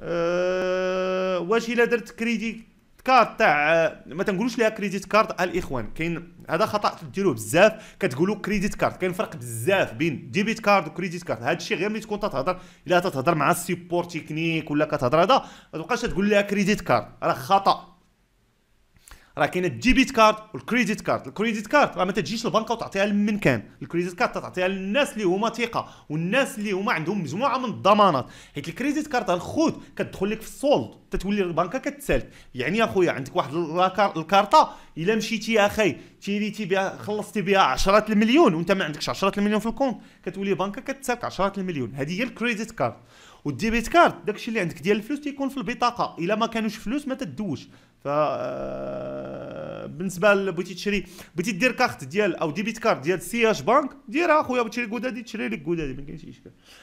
أه، واش الا درت كريديت كارت تاع ما تنقولوش ليها كريديت كارد الاخوان كاين هذا خطا ديروه بزاف كتقولوا كريديت كارد كاين فرق بزاف بين ديبيت كارد وكريديت كارد هذا الشيء غير ملي تكون تتهضر الا تتهضر مع السيبور تكنيك ولا كتهضر هذا ما تبقاش تقول لها كريديت كارد راه خطا راه كاينه الديبيت كارد والكريديت كارد الكريديت كارد راه ما تجيش البنكه وتعطيها لمن كان الكريديت كارد تعطيها للناس اللي هما ثقه والناس اللي هما عندهم مجموعه من الضمانات حيت الكريديت كارد الخوت كتدخل لك في السولد تتولي البنكه كتسالف يعني يا خويا عندك واحد الكارطه الا مشيتي يا اخي تيريتي بها خلصتي بها 10 المليون وانت ما عندكش 10 المليون في الكونت كتولي البنكه كتسالك 10 المليون هذه هي الكريديت كارد والديبيت كارد داكشي اللي عندك ديال الفلوس تيكون في البطاقه الا ما كانوش فلوس ما تدوش ف آه، بالنسبه بغيتي تشري بغيتي دير كارت ديال او ديبيت كارد ديال سي اش بانك ديرها اخويا بغيتي تشري كودادي تشري لك كودادي ما كاينش اشكال